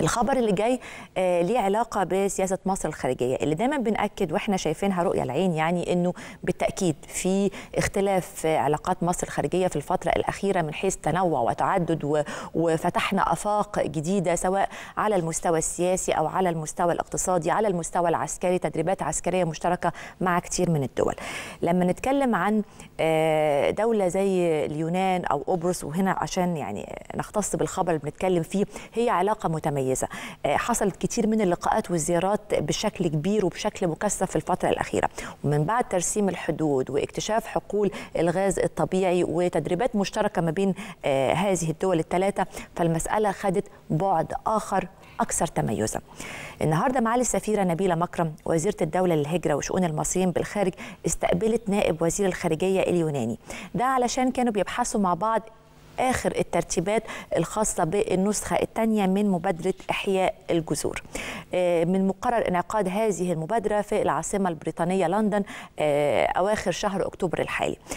الخبر اللي جاي آه، ليه علاقه بسياسه مصر الخارجيه اللي دايما بناكد واحنا شايفينها رؤيه العين يعني انه بالتاكيد في اختلاف علاقات مصر الخارجيه في الفتره الاخيره من حيث تنوع وتعدد وفتحنا افاق جديده سواء على المستوى السياسي او على المستوى الاقتصادي على المستوى العسكري تدريبات عسكريه مشتركه مع كتير من الدول لما نتكلم عن آه، دوله زي اليونان او قبرص وهنا عشان يعني نختص بالخبر اللي بنتكلم فيه هي علاقه متميزه كويسه آه، حصلت كتير من اللقاءات والزيارات بشكل كبير وبشكل مكثف في الفتره الاخيره ومن بعد ترسيم الحدود واكتشاف حقول الغاز الطبيعي وتدريبات مشتركه ما بين آه، هذه الدول الثلاثه فالمساله خدت بعد اخر أكثر تميزا النهاردة معالي السفيرة نبيلة مكرم وزيرة الدولة للهجرة وشؤون المصريين بالخارج استقبلت نائب وزير الخارجية اليوناني ده علشان كانوا بيبحثوا مع بعض آخر الترتيبات الخاصة بالنسخة الثانية من مبادرة إحياء الجذور آه، من مقرر انعقاد هذه المبادرة في العاصمة البريطانية لندن آه، أواخر شهر أكتوبر الحالي